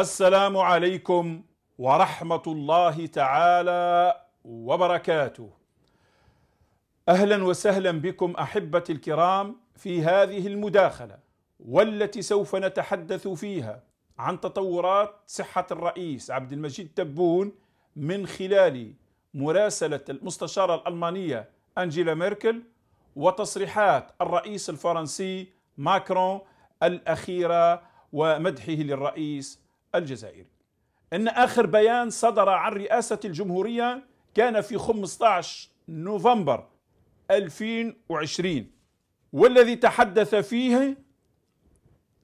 السلام عليكم ورحمه الله تعالى وبركاته اهلا وسهلا بكم احبتي الكرام في هذه المداخله والتي سوف نتحدث فيها عن تطورات صحه الرئيس عبد المجيد تبون من خلال مراسله المستشاره الالمانيه انجيلا ميركل وتصريحات الرئيس الفرنسي ماكرون الاخيره ومدحه للرئيس الجزائري ان اخر بيان صدر عن رئاسه الجمهوريه كان في 15 نوفمبر 2020 والذي تحدث فيه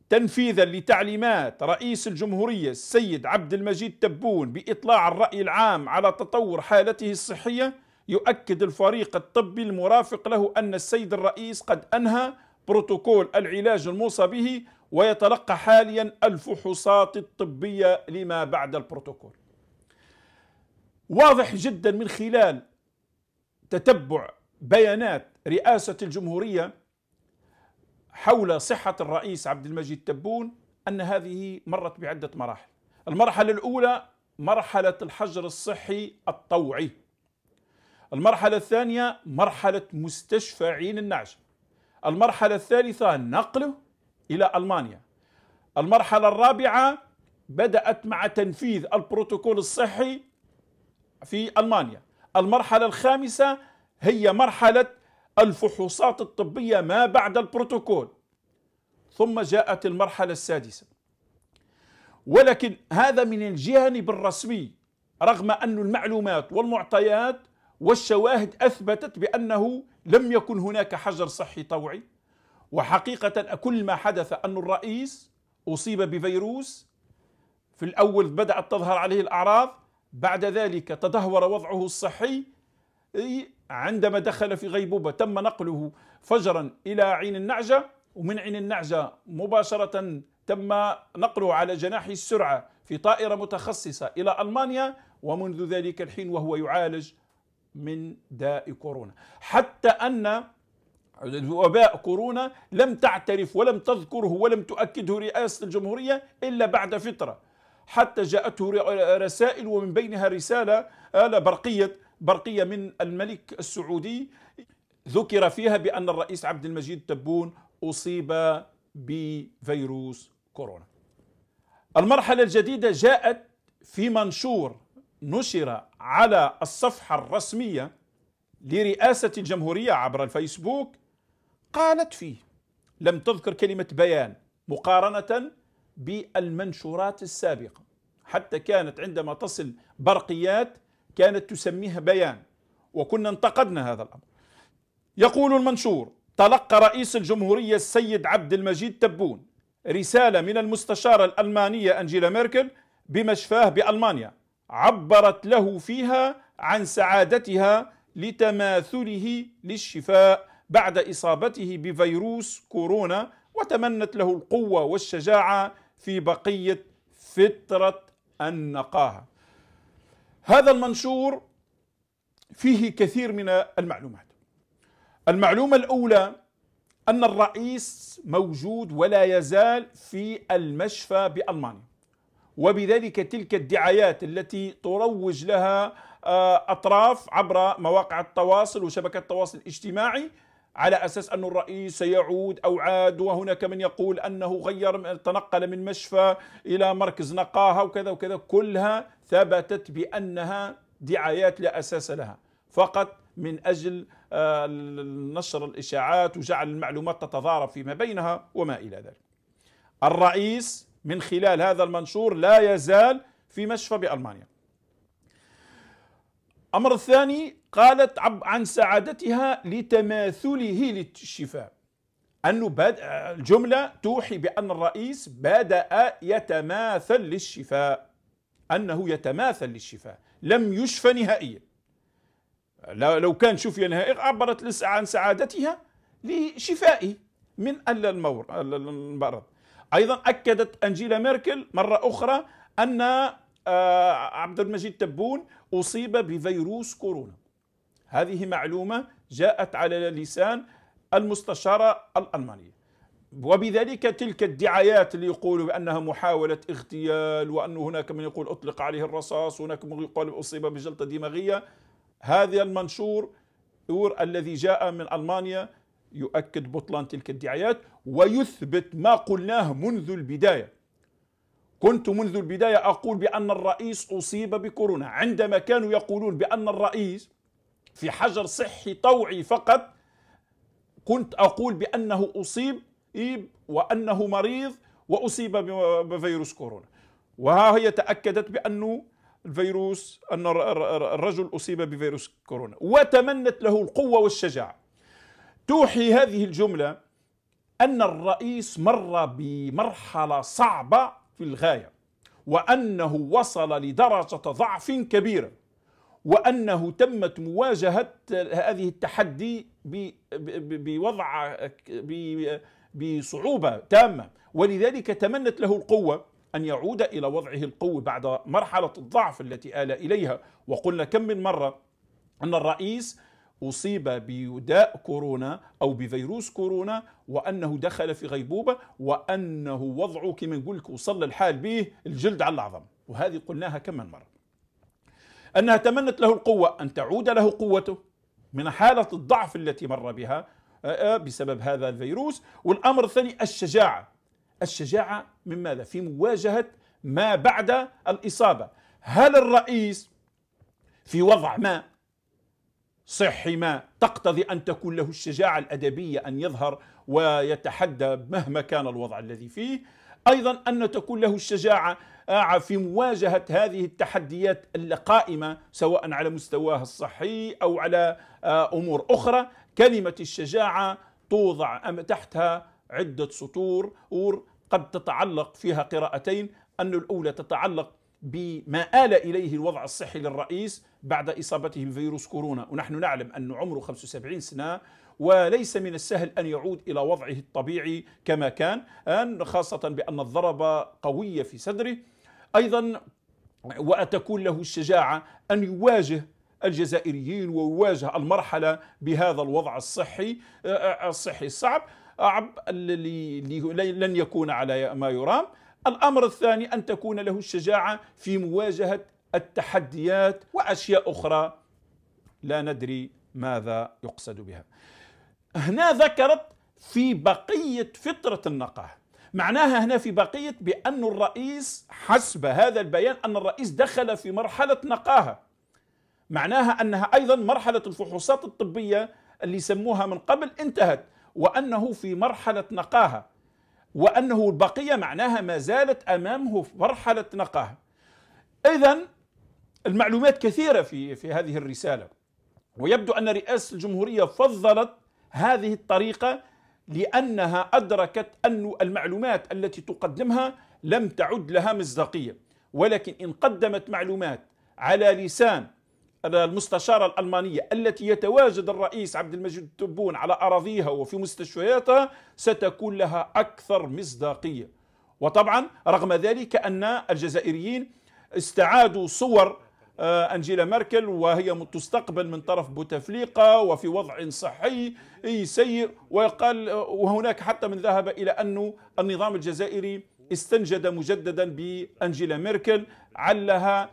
تنفيذا لتعليمات رئيس الجمهوريه السيد عبد المجيد تبون باطلاع الراي العام على تطور حالته الصحيه يؤكد الفريق الطبي المرافق له ان السيد الرئيس قد انهى بروتوكول العلاج الموصى به ويتلقى حاليا الفحوصات الطبية لما بعد البروتوكول واضح جدا من خلال تتبع بيانات رئاسة الجمهورية حول صحة الرئيس عبد المجيد تبون أن هذه مرت بعدة مراحل المرحلة الأولى مرحلة الحجر الصحي الطوعي المرحلة الثانية مرحلة مستشفى عين النعش المرحلة الثالثة نقله إلى ألمانيا المرحلة الرابعة بدأت مع تنفيذ البروتوكول الصحي في ألمانيا المرحلة الخامسة هي مرحلة الفحوصات الطبية ما بعد البروتوكول ثم جاءت المرحلة السادسة ولكن هذا من الجانب الرسمي رغم أن المعلومات والمعطيات والشواهد أثبتت بأنه لم يكن هناك حجر صحي طوعي وحقيقة كل ما حدث أن الرئيس أصيب بفيروس في الأول بدأت تظهر عليه الأعراض بعد ذلك تدهور وضعه الصحي عندما دخل في غيبوبة تم نقله فجرا إلى عين النعجة ومن عين النعجة مباشرة تم نقله على جناح السرعة في طائرة متخصصة إلى ألمانيا ومنذ ذلك الحين وهو يعالج من داء كورونا حتى أن وباء كورونا لم تعترف ولم تذكره ولم تؤكده رئاسة الجمهورية إلا بعد فترة حتى جاءته رسائل ومن بينها رسالة آه، برقية برقية من الملك السعودي ذكر فيها بأن الرئيس عبد المجيد تبون أصيب بفيروس كورونا المرحلة الجديدة جاءت في منشور نشر على الصفحة الرسمية لرئاسة الجمهورية عبر الفيسبوك قالت فيه لم تذكر كلمة بيان مقارنة بالمنشورات السابقة حتى كانت عندما تصل برقيات كانت تسميها بيان وكنا انتقدنا هذا الأمر يقول المنشور تلقى رئيس الجمهورية السيد عبد المجيد تبون رسالة من المستشارة الألمانية أنجيلا ميركل بمشفاه بألمانيا عبرت له فيها عن سعادتها لتماثله للشفاء بعد اصابته بفيروس كورونا وتمنت له القوه والشجاعه في بقيه فتره النقاهه. هذا المنشور فيه كثير من المعلومات. المعلومه الاولى ان الرئيس موجود ولا يزال في المشفى بالمانيا. وبذلك تلك الدعايات التي تروج لها آه، اطراف عبر مواقع التواصل وشبكه التواصل الاجتماعي على أساس أن الرئيس سيعود أو عاد وهناك من يقول أنه غير تنقل من مشفى إلى مركز نقاهة وكذا وكذا كلها ثبتت بأنها دعايات لا أساس لها فقط من أجل آه، نشر الإشاعات وجعل المعلومات تتضارب فيما بينها وما إلى ذلك الرئيس من خلال هذا المنشور لا يزال في مشفى بألمانيا أمر الثاني قالت عن سعادتها لتماثله للشفاء أنه بد... الجملة توحي بأن الرئيس بدأ يتماثل للشفاء أنه يتماثل للشفاء لم يشفى نهائيا لو كان شفي نهائيا عبرت عن سعادتها لشفائه من المرض أيضا أكدت أنجيلا ميركل مرة أخرى أن آه، عبد المجيد تبون أصيب بفيروس كورونا هذه معلومة جاءت على لسان المستشارة الألمانية وبذلك تلك الدعايات اللي يقولوا بأنها محاولة اغتيال وأن هناك من يقول أطلق عليه الرصاص هناك من يقول أصيب بجلطة دماغية هذا المنشور الذي جاء من ألمانيا يؤكد بطلان تلك الدعايات ويثبت ما قلناه منذ البداية كنت منذ البداية أقول بأن الرئيس أصيب بكورونا عندما كانوا يقولون بأن الرئيس في حجر صحي طوعي فقط كنت أقول بأنه أصيب وأنه مريض وأصيب بفيروس كورونا وها هي تأكدت بأنه الفيروس أن الرجل أصيب بفيروس كورونا وتمنت له القوة والشجاعة توحي هذه الجملة أن الرئيس مر بمرحلة صعبة في الغاية وأنه وصل لدرجة ضعف كبيرة وأنه تمت مواجهة هذه التحدي بوضع بصعوبة تامة ولذلك تمنت له القوة أن يعود إلى وضعه القوي بعد مرحلة الضعف التي آل إليها وقلنا كم من مرة أن الرئيس أصيب بيداء كورونا أو بفيروس كورونا وأنه دخل في غيبوبة وأنه وضعه كما نقول لك وصل الحال به الجلد على العظم وهذه قلناها كم من مرة أنها تمنت له القوة أن تعود له قوته من حالة الضعف التي مر بها آه، آه، بسبب هذا الفيروس والأمر الثاني الشجاعة الشجاعة من ماذا؟ في مواجهة ما بعد الإصابة هل الرئيس في وضع ما صحي ما تقتضي أن تكون له الشجاعة الأدبية أن يظهر ويتحدى مهما كان الوضع الذي فيه أيضا أن تكون له الشجاعة آه، في مواجهة هذه التحديات القائمة سواء على مستواها الصحي أو على آه، أمور أخرى كلمة الشجاعة توضع أم تحتها عدة سطور قد تتعلق فيها قراءتين أن الأولى تتعلق بما آل إليه الوضع الصحي للرئيس بعد إصابته بفيروس كورونا ونحن نعلم أن عمره 75 سنة وليس من السهل أن يعود إلى وضعه الطبيعي كما كان خاصة بأن الضربة قوية في صدره أيضا وتكون له الشجاعة أن يواجه الجزائريين ويواجه المرحلة بهذا الوضع الصحي آه، الصحي الصعب اللي لن يكون على ما يرام الأمر الثاني أن تكون له الشجاعة في مواجهة التحديات وأشياء أخرى لا ندري ماذا يقصد بها هنا ذكرت في بقية فطره النقاهة معناها هنا في بقية بأن الرئيس حسب هذا البيان أن الرئيس دخل في مرحلة نقاهة معناها أنها أيضا مرحلة الفحوصات الطبية اللي سموها من قبل انتهت وأنه في مرحلة نقاهة وأنه البقية معناها ما زالت أمامه في مرحلة نقاهة إذا المعلومات كثيرة في, في هذه الرسالة ويبدو أن رئاسة الجمهورية فضلت هذه الطريقة لأنها أدركت أن المعلومات التي تقدمها لم تعد لها مصداقية ولكن إن قدمت معلومات على لسان المستشارة الألمانية التي يتواجد الرئيس عبد المجيد التبون على أراضيها وفي مستشفياتها ستكون لها أكثر مصداقية وطبعا رغم ذلك أن الجزائريين استعادوا صور آه، أنجيلا ميركل وهي تستقبل من طرف بوتفليقة وفي وضع صحي سيء وقال وهناك حتى من ذهب إلى أن النظام الجزائري استنجد مجددا بأنجيلا ميركل علها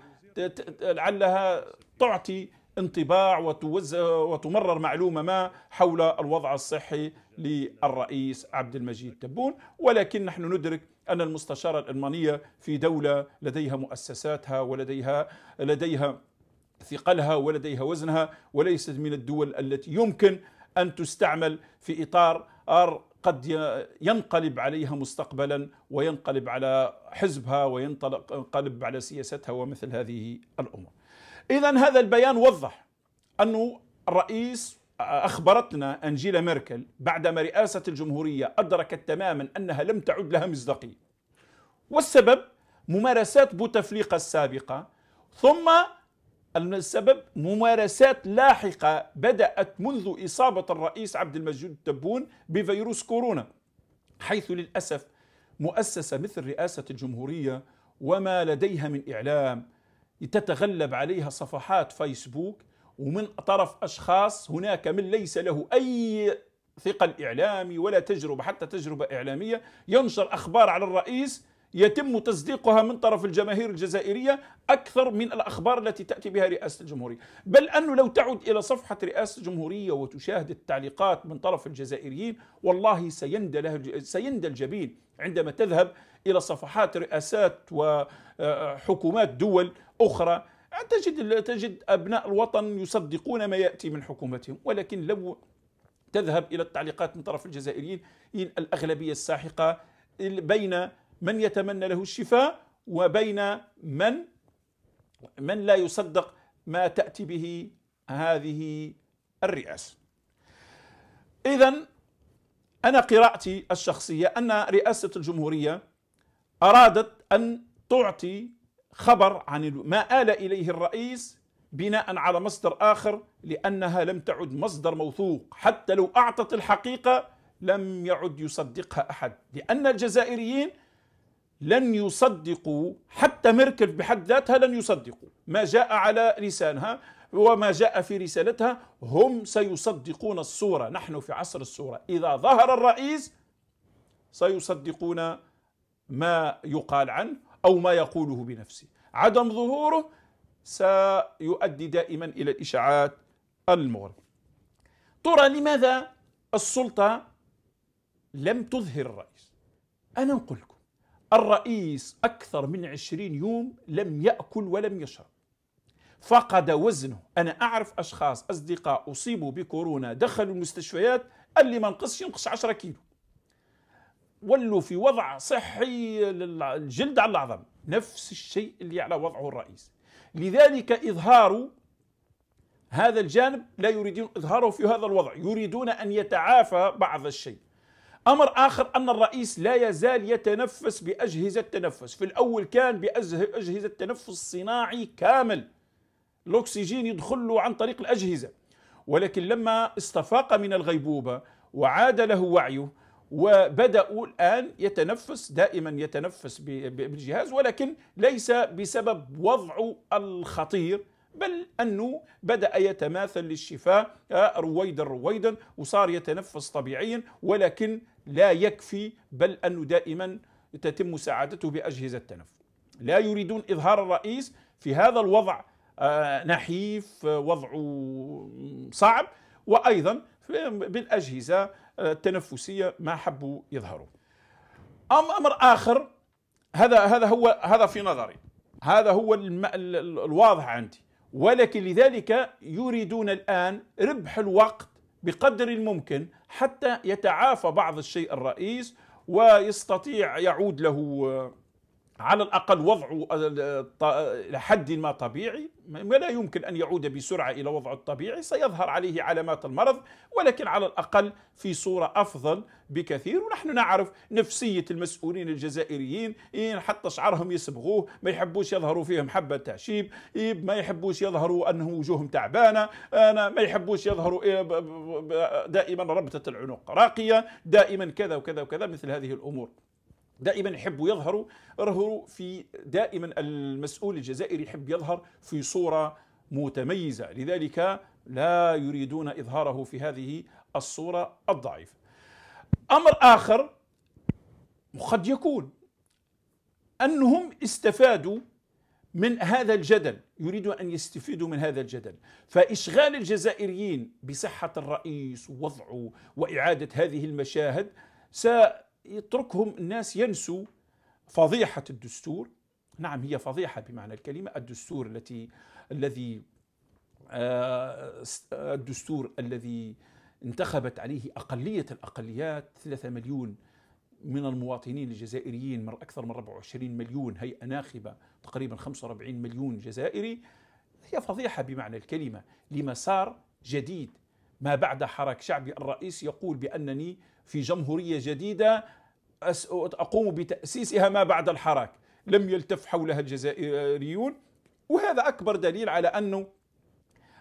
لعلها تعطي انطباع وتوزع وتمرر معلومة ما حول الوضع الصحي للرئيس عبد المجيد تبون ولكن نحن ندرك أن المستشارة الألمانية في دولة لديها مؤسساتها ولديها لديها ثقلها ولديها وزنها وليست من الدول التي يمكن أن تستعمل في إطار قد ينقلب عليها مستقبلا وينقلب على حزبها وينقلب على سياستها ومثل هذه الامور. اذا هذا البيان وضح انه الرئيس أخبرتنا أنجيلا ميركل بعدما رئاسة الجمهورية أدركت تماما أنها لم تعد لها مصداقية والسبب ممارسات بوتفليقة السابقة ثم السبب ممارسات لاحقة بدأت منذ إصابة الرئيس عبد المجيد تبون بفيروس كورونا حيث للأسف مؤسسة مثل رئاسة الجمهورية وما لديها من إعلام تتغلب عليها صفحات فيسبوك ومن طرف أشخاص هناك من ليس له أي ثقل إعلامي ولا تجربة حتى تجربة إعلامية ينشر أخبار على الرئيس يتم تصديقها من طرف الجماهير الجزائرية أكثر من الأخبار التي تأتي بها رئاسة الجمهورية بل أنه لو تعد إلى صفحة رئاسة الجمهورية وتشاهد التعليقات من طرف الجزائريين والله سيندى, له سيندى الجبين عندما تذهب إلى صفحات رئاسات وحكومات دول أخرى تجد تجد ابناء الوطن يصدقون ما ياتي من حكومتهم ولكن لو تذهب الى التعليقات من طرف الجزائريين الاغلبيه الساحقه بين من يتمنى له الشفاء وبين من من لا يصدق ما تاتي به هذه الرئاسه. اذا انا قراءتي الشخصيه ان رئاسه الجمهوريه ارادت ان تعطي خبر عن ما آل إليه الرئيس بناء على مصدر آخر لأنها لم تعد مصدر موثوق حتى لو أعطت الحقيقة لم يعد يصدقها أحد لأن الجزائريين لن يصدقوا حتى ميركل بحد ذاتها لن يصدقوا ما جاء على لسانها وما جاء في رسالتها هم سيصدقون الصورة نحن في عصر الصورة إذا ظهر الرئيس سيصدقون ما يقال عنه أو ما يقوله بنفسه عدم ظهوره سيؤدي دائما إلى الإشاعات المغرضة ترى لماذا السلطة لم تظهر الرئيس أنا أقول لكم الرئيس أكثر من عشرين يوم لم يأكل ولم يشرب فقد وزنه أنا أعرف أشخاص أصدقاء أصيبوا بكورونا دخلوا المستشفيات قال لي ما نقصش ينقص 10 كيلو ولوا في وضع صحي للجلد على العظم نفس الشيء اللي على وضعه الرئيس لذلك إظهار هذا الجانب لا يريدون إظهاره في هذا الوضع يريدون أن يتعافى بعض الشيء أمر آخر أن الرئيس لا يزال يتنفس بأجهزة تنفس في الأول كان بأجهزة تنفس صناعي كامل الأكسجين يدخل له عن طريق الأجهزة ولكن لما استفاق من الغيبوبة وعاد له وعيه وبداوا الان يتنفس دائما يتنفس بالجهاز ولكن ليس بسبب وضعه الخطير بل انه بدا يتماثل للشفاء آه، رويدا رويدا وصار يتنفس طبيعيا ولكن لا يكفي بل انه دائما تتم مساعدته باجهزه التنفس. لا يريدون اظهار الرئيس في هذا الوضع آه، نحيف آه، وضعه صعب وايضا بالاجهزه التنفسيه ما حبوا يظهروا أم امر اخر هذا هذا هو هذا في نظري هذا هو الم... الواضح عندي ولكن لذلك يريدون الان ربح الوقت بقدر الممكن حتى يتعافى بعض الشيء الرئيس ويستطيع يعود له على الأقل وضعه آه، إلى حد ما طبيعي ولا يمكن أن يعود بسرعة إلى وضعه الطبيعي سيظهر عليه علامات المرض ولكن على الأقل في صورة أفضل بكثير ونحن نعرف نفسية المسؤولين الجزائريين حتى شعرهم يصبغوه ما يحبوش يظهروا فيهم حبة تعشيب ما يحبوش يظهروا أنه وجوههم تعبانة أنا ما يحبوش يظهروا دائما ربطة العنق راقية دائما كذا وكذا وكذا مثل هذه الأمور دائما يحبوا يظهروا يظهروا في دائما المسؤول الجزائري يحب يظهر في صورة متميزة لذلك لا يريدون إظهاره في هذه الصورة الضعيفة أمر آخر قد يكون أنهم استفادوا من هذا الجدل يريدوا أن يستفيدوا من هذا الجدل فإشغال الجزائريين بصحة الرئيس ووضعه وإعادة هذه المشاهد سيكون يتركهم الناس ينسوا فضيحة الدستور نعم هي فضيحة بمعنى الكلمة الدستور التي الذي آه، الدستور الذي انتخبت عليه أقلية الأقليات 3 مليون من المواطنين الجزائريين من أكثر من 24 مليون هيئة ناخبة تقريبا 45 مليون جزائري هي فضيحة بمعنى الكلمة لمسار جديد ما بعد حراك شعبي الرئيس يقول بأنني في جمهورية جديدة أقوم بتأسيسها ما بعد الحراك لم يلتف حولها الجزائريون وهذا أكبر دليل على أنه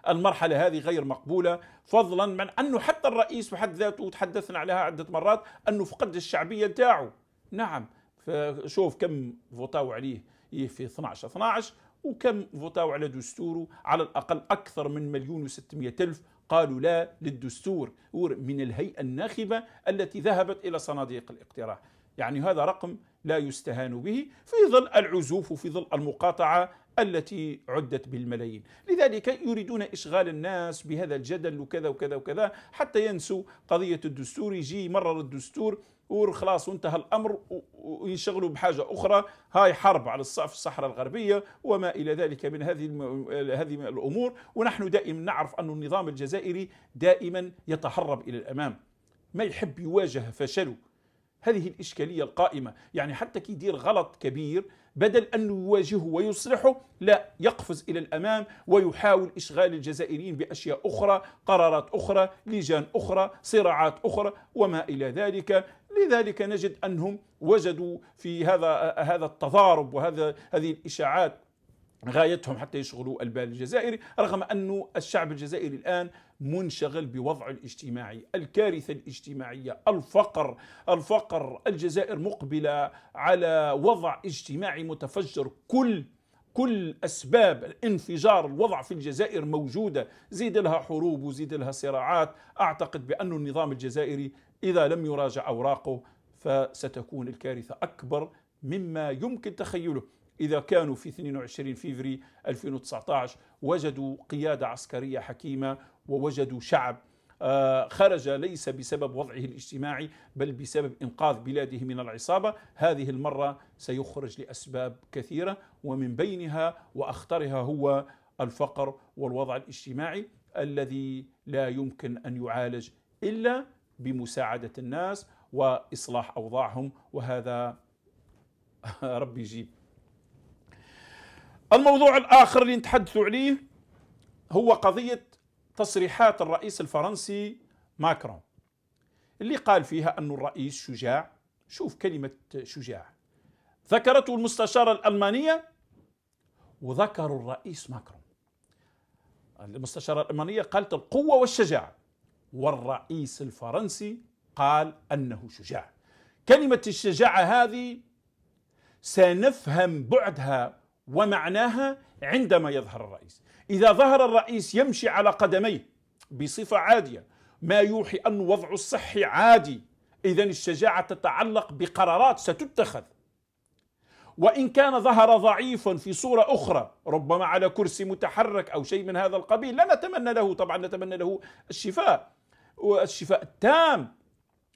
المرحلة هذه غير مقبولة فضلا من أنه حتى الرئيس بحد ذاته تحدثنا عليها عدة مرات أنه فقد الشعبية نتاعو نعم فشوف كم فوتاو عليه إيه، في 12 12 وكم فوتاو على دستوره على الأقل أكثر من مليون وستمية ألف قالوا لا للدستور من الهيئة الناخبة التي ذهبت إلى صناديق الاقتراع يعني هذا رقم لا يستهان به في ظل العزوف وفي ظل المقاطعة التي عدت بالملايين لذلك يريدون إشغال الناس بهذا الجدل وكذا وكذا وكذا حتى ينسوا قضية الدستور يجي مرر الدستور وخلاص وانتهى الامر وينشغلوا بحاجه اخرى هاي حرب على الصف الصحراء الغربيه وما الى ذلك من هذه هذه الامور ونحن دائما نعرف ان النظام الجزائري دائما يتهرب الى الامام ما يحب يواجه فشله هذه الإشكالية القائمة يعني حتى كي يدير غلط كبير بدل أن يواجهه ويصلحه لا يقفز إلى الأمام ويحاول إشغال الجزائريين بأشياء أخرى قرارات أخرى لجان أخرى صراعات أخرى وما إلى ذلك لذلك نجد انهم وجدوا في هذا هذا التضارب وهذا هذه الاشاعات غايتهم حتى يشغلوا البال الجزائري رغم أن الشعب الجزائري الآن منشغل بوضعه الاجتماعي الكارثة الاجتماعية الفقر الفقر الجزائر مقبلة على وضع اجتماعي متفجر كل كل اسباب الانفجار الوضع في الجزائر موجوده، زيد لها حروب وزيد لها صراعات، اعتقد بأن النظام الجزائري إذا لم يراجع أوراقه فستكون الكارثة أكبر مما يمكن تخيله إذا كانوا في 22 فيفري 2019 وجدوا قيادة عسكرية حكيمة ووجدوا شعب آه، خرج ليس بسبب وضعه الاجتماعي بل بسبب انقاذ بلاده من العصابه، هذه المره سيخرج لاسباب كثيره ومن بينها واخطرها هو الفقر والوضع الاجتماعي الذي لا يمكن ان يعالج الا بمساعده الناس واصلاح اوضاعهم وهذا ربي يجيب الموضوع الاخر اللي نتحدثوا عليه هو قضيه تصريحات الرئيس الفرنسي ماكرون اللي قال فيها أن الرئيس شجاع شوف كلمة شجاع ذكرته المستشارة الألمانية وذكروا الرئيس ماكرون المستشارة الألمانية قالت القوة والشجاعة والرئيس الفرنسي قال انه شجاع. كلمه الشجاعه هذه سنفهم بعدها ومعناها عندما يظهر الرئيس. اذا ظهر الرئيس يمشي على قدميه بصفه عاديه ما يوحي ان وضعه الصحي عادي اذا الشجاعه تتعلق بقرارات ستتخذ. وان كان ظهر ضعيفا في صوره اخرى ربما على كرسي متحرك او شيء من هذا القبيل لا نتمنى له طبعا نتمنى له الشفاء والشفاء التام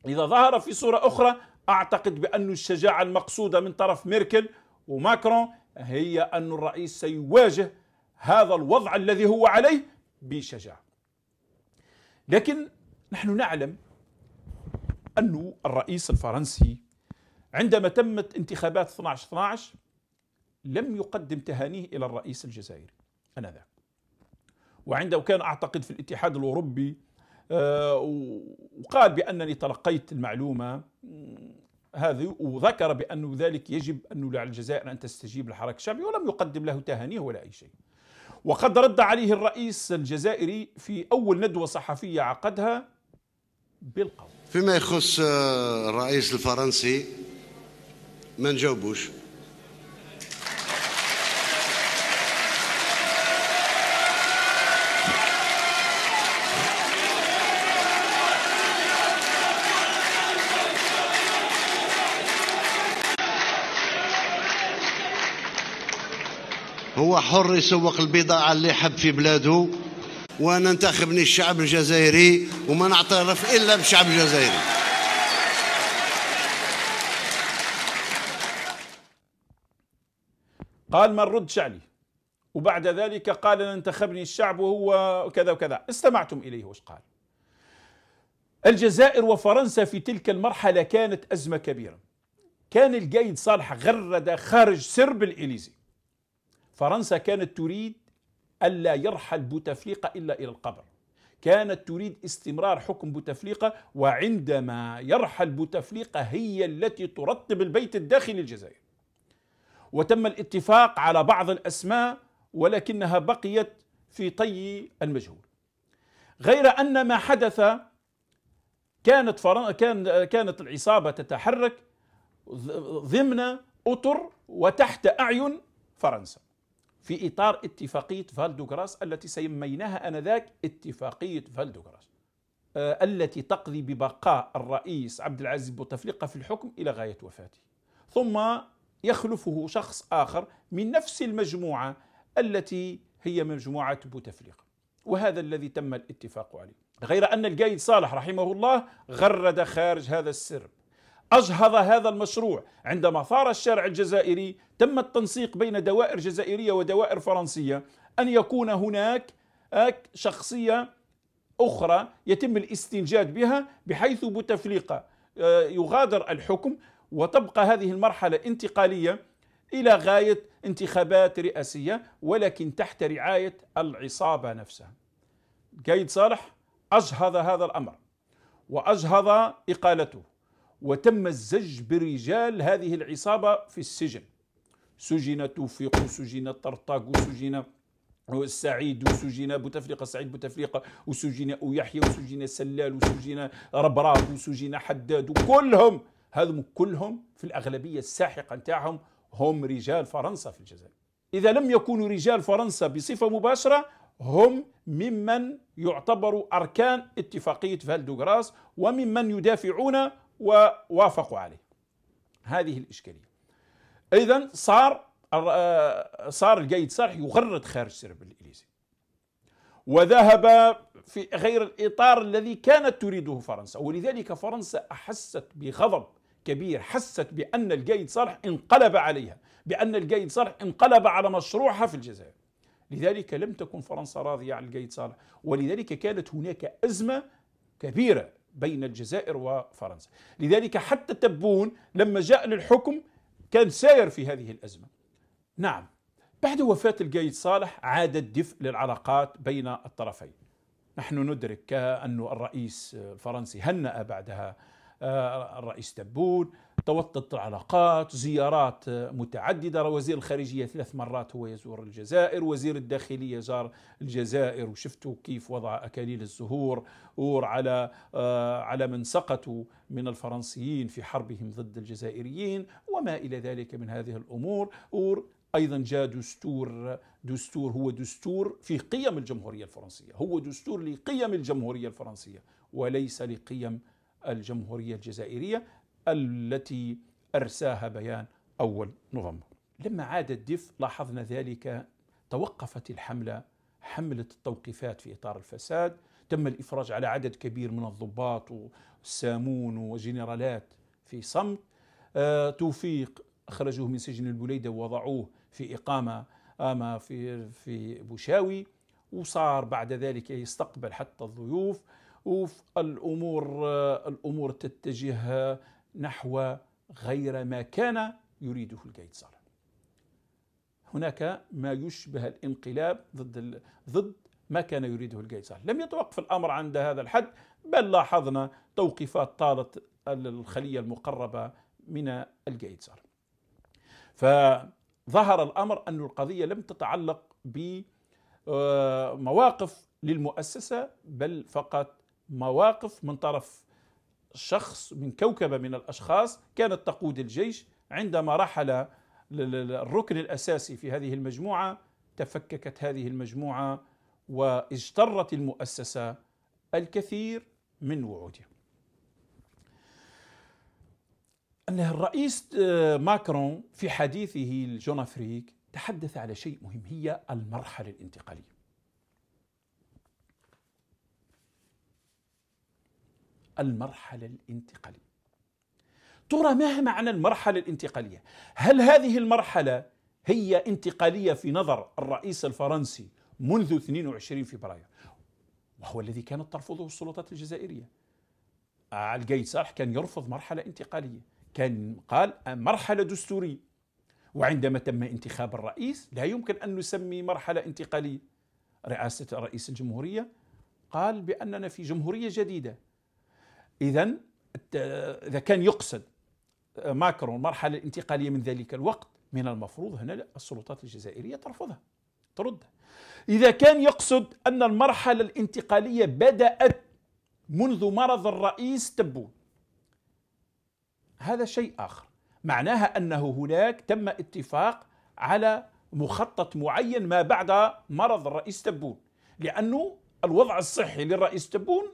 إذا ظهر في صورة أخرى أعتقد بأن الشجاعة المقصودة من طرف ميركل وماكرون هي أن الرئيس سيواجه هذا الوضع الذي هو عليه بشجاعة لكن نحن نعلم أن الرئيس الفرنسي عندما تمت انتخابات 12 12 لم يقدم تهانيه إلى الرئيس الجزائري أنذاك وعنده كان أعتقد في الاتحاد الأوروبي آه، وقال بأنني تلقيت المعلومة هذه وذكر بأن ذلك يجب أن على الجزائر أن تستجيب للحراك الشعبي ولم يقدم له تهانيه ولا أي شيء وقد رد عليه الرئيس الجزائري في أول ندوة صحفية عقدها بالقول فيما يخص آه، الرئيس الفرنسي ما نجاوبوش هو حر يسوق البضاعة اللي يحب في بلاده وأنا انتخبني الشعب الجزائري وما نعترف إلا بالشعب الجزائري قال ما نردش عليه وبعد ذلك قال أن انتخبني الشعب وهو كذا وكذا استمعتم إليه وش قال الجزائر وفرنسا في تلك المرحلة كانت أزمة كبيرة كان القايد صالح غرد خارج سرب الإليزي فرنسا كانت تريد ألا يرحل بوتفليقة إلا إلى القبر كانت تريد استمرار حكم بوتفليقة وعندما يرحل بوتفليقة هي التي ترتب البيت الداخلي للجزائر وتم الاتفاق على بعض الأسماء ولكنها بقيت في طي المجهول غير أن ما حدث كانت فرن... كان كانت العصابة تتحرك ضمن أطر وتحت أعين فرنسا في إطار اتفاقية فالدوغراس التي سميناها أنذاك اتفاقية فالدوغراس آه، التي تقضي ببقاء الرئيس عبد العزيز بوتفليقة في الحكم إلى غاية وفاته ثم يخلفه شخص آخر من نفس المجموعة التي هي مجموعة بوتفليقة وهذا الذي تم الاتفاق عليه غير أن القايد صالح رحمه الله غرد خارج هذا السرب أجهض هذا المشروع عندما ثار الشارع الجزائري تم التنسيق بين دوائر جزائرية ودوائر فرنسية أن يكون هناك آه، شخصية أخرى يتم الاستنجاد بها بحيث بوتفليقة آه، يغادر الحكم وتبقى هذه المرحلة انتقالية إلى غاية انتخابات رئاسية ولكن تحت رعاية العصابة نفسها قايد صالح أجهض هذا الأمر وأجهض إقالته وتم الزج برجال هذه العصابة في السجن سجن توفيق سجن طرطاق سجن السعيد وسجن بوتفليقة سعيد بوتفليقة وسجن يحيى وسجن سلال وسجن ربراط وسجن حداد وكلهم هذم كلهم في الأغلبية الساحقة نتاعهم هم رجال فرنسا في الجزائر إذا لم يكونوا رجال فرنسا بصفة مباشرة هم ممن يعتبروا أركان اتفاقية فالدوغراس وممن يدافعون ووافقوا عليه هذه الإشكالية إذا صار آه، صار القايد صالح يغرد خارج سرب الإليزي وذهب في غير الإطار الذي كانت تريده فرنسا ولذلك فرنسا أحست بغضب كبير حست بأن القايد صالح انقلب عليها بأن القايد صالح انقلب على مشروعها في الجزائر لذلك لم تكن فرنسا راضية عن القايد صالح ولذلك كانت هناك أزمة كبيرة بين الجزائر وفرنسا لذلك حتى تبون لما جاء للحكم كان ساير في هذه الأزمة نعم بعد وفاة القايد صالح عاد الدفء للعلاقات بين الطرفين نحن ندرك أن الرئيس الفرنسي هنأ بعدها آه، الرئيس تبون توطدت العلاقات زيارات متعددة وزير الخارجية ثلاث مرات هو يزور الجزائر وزير الداخلية زار الجزائر وشفتوا كيف وضع أكاليل الزهور على آه، على من سقطوا من الفرنسيين في حربهم ضد الجزائريين وما إلى ذلك من هذه الأمور ايضا جاء دستور دستور هو دستور في قيم الجمهوريه الفرنسيه، هو دستور لقيم الجمهوريه الفرنسيه وليس لقيم الجمهوريه الجزائريه، التي أرساها بيان أول نوفمبر لما عاد الدفء لاحظنا ذلك توقفت الحملة حملة التوقيفات في إطار الفساد تم الإفراج على عدد كبير من الضباط والسامون وجنرالات في صمت آه، توفيق أخرجوه من سجن البليدة ووضعوه في إقامة أما في في بوشاوي وصار بعد ذلك يستقبل حتى الضيوف والامور آه، الامور تتجه نحو غير ما كان يريده الجيتسر هناك ما يشبه الانقلاب ضد ضد ما كان يريده الجيتسر لم يتوقف الامر عند هذا الحد بل لاحظنا توقيفات طالت الخليه المقربه من الجيتسر فظهر الامر ان القضيه لم تتعلق بمواقف للمؤسسه بل فقط مواقف من طرف شخص من كوكبة من الأشخاص كانت تقود الجيش عندما رحل الركن الأساسي في هذه المجموعة تفككت هذه المجموعة واجترت المؤسسة الكثير من وعودها أن الرئيس آه، ماكرون في حديثه لجون أفريك تحدث على شيء مهم هي المرحلة الانتقالية المرحلة الانتقالية ترى ما معنى المرحلة الانتقالية؟ هل هذه المرحلة هي انتقالية في نظر الرئيس الفرنسي منذ 22 فبراير وهو الذي كانت ترفضه السلطات الجزائرية القيد صالح كان يرفض مرحلة انتقالية كان قال مرحلة دستورية وعندما تم انتخاب الرئيس لا يمكن أن نسمي مرحلة انتقالية رئاسة رئيس الجمهورية قال بأننا في جمهورية جديدة إذا إذا كان يقصد آه، ماكرون مرحلة انتقالية من ذلك الوقت من المفروض هنا السلطات الجزائرية ترفضها تردها إذا كان يقصد أن المرحلة الانتقالية بدأت منذ مرض الرئيس تبون هذا شيء آخر معناها أنه هناك تم اتفاق على مخطط معين ما بعد مرض الرئيس تبون لأنه الوضع الصحي للرئيس تبون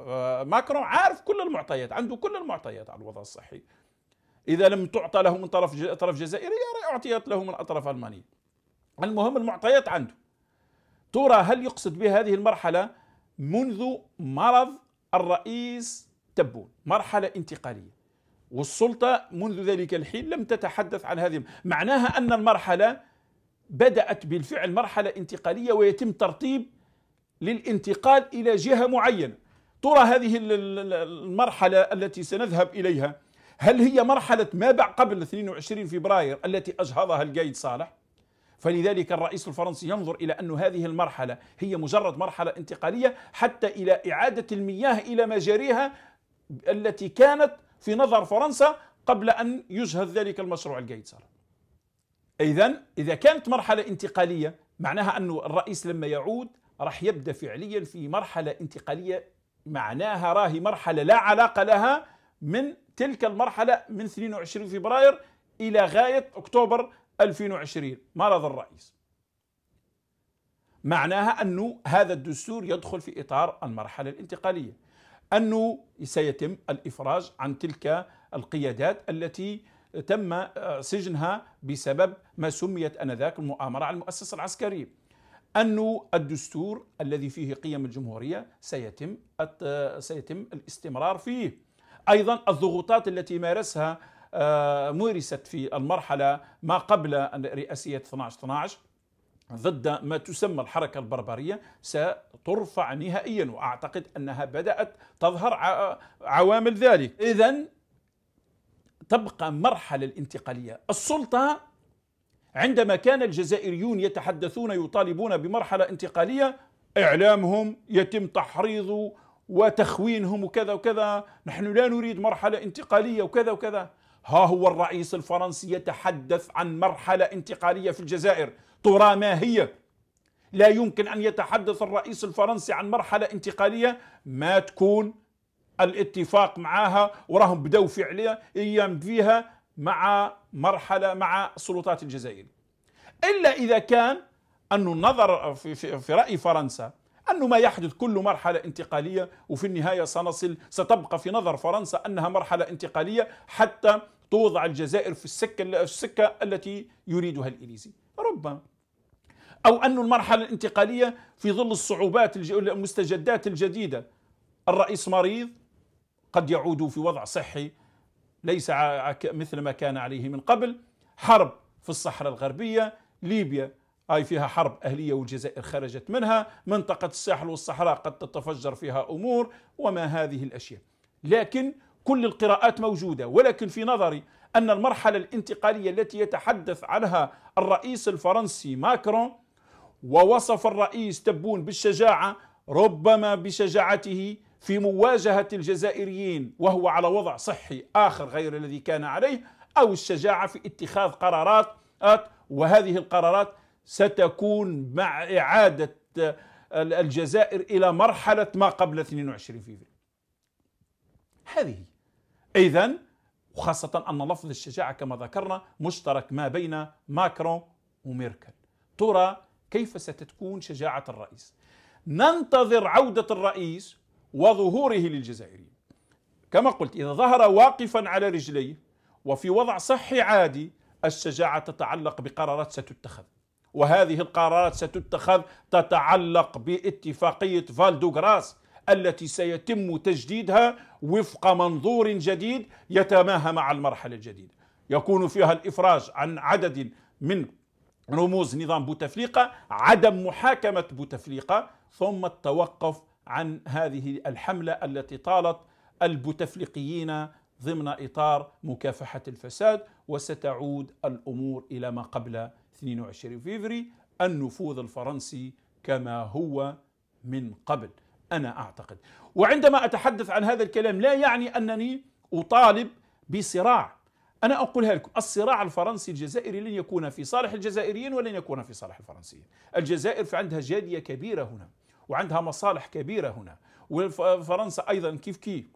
آه، ماكرون عارف كل المعطيات عنده كل المعطيات على الوضع الصحي اذا لم تعطى له من طرف طرف جزائري اعطيت له من اطراف المانيه المهم المعطيات عنده ترى هل يقصد به هذه المرحله منذ مرض الرئيس تبون مرحله انتقاليه والسلطه منذ ذلك الحين لم تتحدث عن هذه معناها ان المرحله بدات بالفعل مرحله انتقاليه ويتم ترتيب للانتقال الى جهه معينه ترى هذه المرحلة التي سنذهب إليها هل هي مرحلة ما بعد قبل 22 فبراير التي أجهضها القايد صالح؟ فلذلك الرئيس الفرنسي ينظر إلى أن هذه المرحلة هي مجرد مرحلة انتقالية حتى إلى إعادة المياه إلى مجاريها التي كانت في نظر فرنسا قبل أن يجهز ذلك المشروع القايد صالح إذا إذا كانت مرحلة انتقالية معناها أن الرئيس لما يعود راح يبدأ فعليا في مرحلة انتقالية معناها راهي مرحلة لا علاقة لها من تلك المرحلة من 22 فبراير إلى غاية أكتوبر 2020 مرض الرئيس معناها أنه هذا الدستور يدخل في إطار المرحلة الانتقالية أنه سيتم الإفراج عن تلك القيادات التي تم آه، سجنها بسبب ما سميت أنذاك المؤامرة على المؤسسة العسكرية أن الدستور الذي فيه قيم الجمهورية سيتم سيتم الاستمرار فيه أيضا الضغوطات التي مارسها آه، مورست في المرحلة ما قبل رئاسية 12 12 ضد ما تسمى الحركة البربرية سترفع نهائيا وأعتقد أنها بدأت تظهر عوامل ذلك إذا تبقى مرحلة الانتقالية السلطة عندما كان الجزائريون يتحدثون يطالبون بمرحلة انتقالية إعلامهم يتم تحريض وتخوينهم وكذا وكذا نحن لا نريد مرحلة انتقالية وكذا وكذا ها هو الرئيس الفرنسي يتحدث عن مرحلة انتقالية في الجزائر ترى ما هي لا يمكن أن يتحدث الرئيس الفرنسي عن مرحلة انتقالية ما تكون الاتفاق معها وراهم بدأوا فعليا ايام فيها مع مرحلة مع سلطات الجزائر إلا إذا كان أن النظر في رأي فرنسا أنه ما يحدث كل مرحلة انتقالية وفي النهاية سنصل ستبقى في نظر فرنسا أنها مرحلة انتقالية حتى توضع الجزائر في السكة, السكة التي يريدها الإليزي ربما أو أن المرحلة الانتقالية في ظل الصعوبات المستجدات الجديدة الرئيس مريض قد يعود في وضع صحي ليس مثل ما كان عليه من قبل حرب في الصحراء الغربية ليبيا أي فيها حرب أهلية والجزائر خرجت منها منطقة الساحل والصحراء قد تتفجر فيها أمور وما هذه الأشياء لكن كل القراءات موجودة ولكن في نظري أن المرحلة الانتقالية التي يتحدث عنها الرئيس الفرنسي ماكرون ووصف الرئيس تبون بالشجاعة ربما بشجاعته في مواجهة الجزائريين وهو على وضع صحي آخر غير الذي كان عليه أو الشجاعة في اتخاذ قرارات وهذه القرارات ستكون مع إعادة آه، الجزائر إلى مرحلة ما قبل 22 فيفري هذه إذا وخاصة أن لفظ الشجاعة كما ذكرنا مشترك ما بين ماكرون وميركل ترى كيف ستكون شجاعة الرئيس ننتظر عودة الرئيس وظهوره للجزائريين كما قلت إذا ظهر واقفا على رجليه وفي وضع صحي عادي الشجاعة تتعلق بقرارات ستتخذ وهذه القرارات ستتخذ تتعلق باتفاقية فالدوغراس التي سيتم تجديدها وفق منظور جديد يتماهى مع المرحلة الجديدة يكون فيها الإفراج عن عدد من رموز نظام بوتفليقة عدم محاكمة بوتفليقة ثم التوقف عن هذه الحملة التي طالت البوتفليقيين ضمن إطار مكافحة الفساد وستعود الأمور إلى ما قبل 22 فيفري النفوذ الفرنسي كما هو من قبل أنا أعتقد وعندما أتحدث عن هذا الكلام لا يعني أنني أطالب بصراع أنا أقولها لكم الصراع الفرنسي الجزائري لن يكون في صالح الجزائريين ولن يكون في صالح الفرنسيين الجزائر في عندها جادية كبيرة هنا وعندها مصالح كبيرة هنا وفرنسا أيضا كيف كيف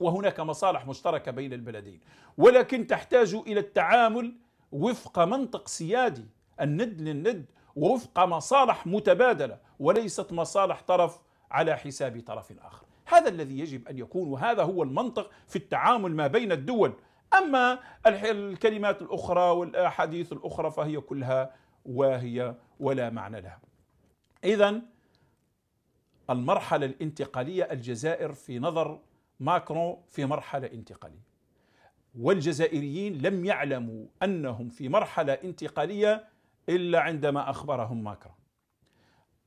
وهناك مصالح مشتركة بين البلدين ولكن تحتاج إلى التعامل وفق منطق سيادي الند للند ووفق مصالح متبادلة وليست مصالح طرف على حساب طرف آخر هذا الذي يجب أن يكون وهذا هو المنطق في التعامل ما بين الدول أما الكلمات الأخرى والأحاديث الأخرى فهي كلها واهية ولا معنى لها إذا المرحلة الانتقالية الجزائر في نظر ماكرون في مرحلة انتقالية والجزائريين لم يعلموا أنهم في مرحلة انتقالية إلا عندما أخبرهم ماكرون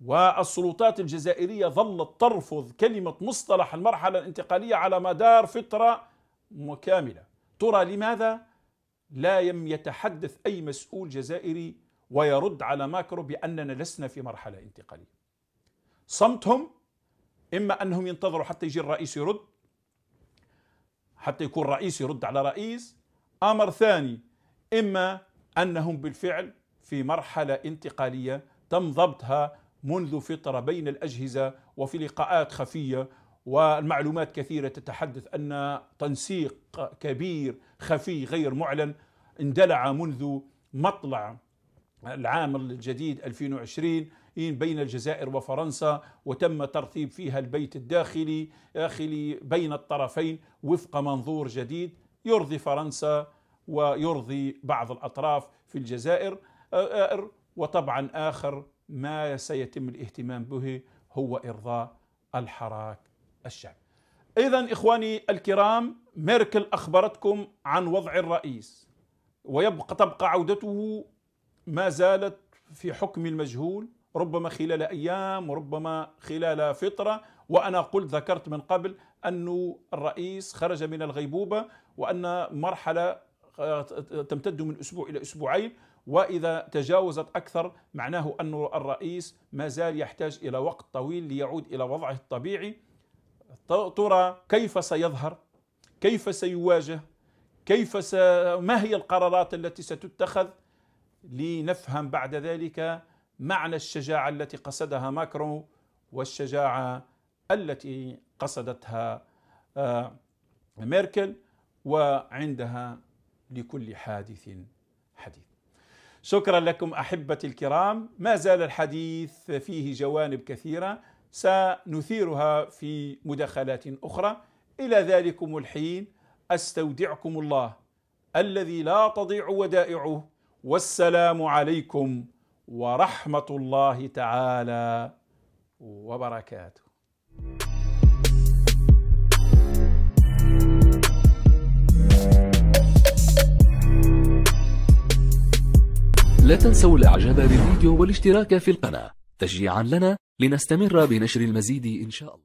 والسلطات الجزائرية ظلت ترفض كلمة مصطلح المرحلة الانتقالية على مدار فترة مكاملة ترى لماذا لا يتحدث أي مسؤول جزائري ويرد على ماكرو بأننا لسنا في مرحلة انتقالية صمتهم إما أنهم ينتظروا حتى يجي الرئيس يرد حتى يكون رئيس يرد على رئيس أمر ثاني إما أنهم بالفعل في مرحلة انتقالية تم ضبطها منذ فترة بين الأجهزة وفي لقاءات خفية والمعلومات كثيرة تتحدث أن تنسيق كبير خفي غير معلن اندلع منذ مطلع العام الجديد 2020 بين الجزائر وفرنسا وتم ترتيب فيها البيت الداخلي داخلي بين الطرفين وفق منظور جديد يرضي فرنسا ويرضي بعض الأطراف في الجزائر وطبعا آخر ما سيتم الاهتمام به هو إرضاء الحراك الشعبي إذا إخواني الكرام ميركل أخبرتكم عن وضع الرئيس ويبقى تبقى عودته ما زالت في حكم المجهول ربما خلال ايام وربما خلال فتره وانا قلت ذكرت من قبل أن الرئيس خرج من الغيبوبه وان مرحله آه، تمتد من اسبوع الى اسبوعين واذا تجاوزت اكثر معناه ان الرئيس ما زال يحتاج الى وقت طويل ليعود الى وضعه الطبيعي ترى كيف سيظهر كيف سيواجه كيف س... ما هي القرارات التي ستتخذ لنفهم بعد ذلك معنى الشجاعة التي قصدها ماكرون والشجاعة التي قصدتها آه، ميركل وعندها لكل حادث حديث شكرا لكم أحبتي الكرام ما زال الحديث فيه جوانب كثيرة سنثيرها في مداخلات أخرى إلى ذلكم الحين أستودعكم الله الذي لا تضيع ودائعه والسلام عليكم ورحمه الله تعالى وبركاته لا تنسوا الاعجاب بالفيديو والاشتراك في القناه تشجيعا لنا لنستمر بنشر المزيد ان شاء الله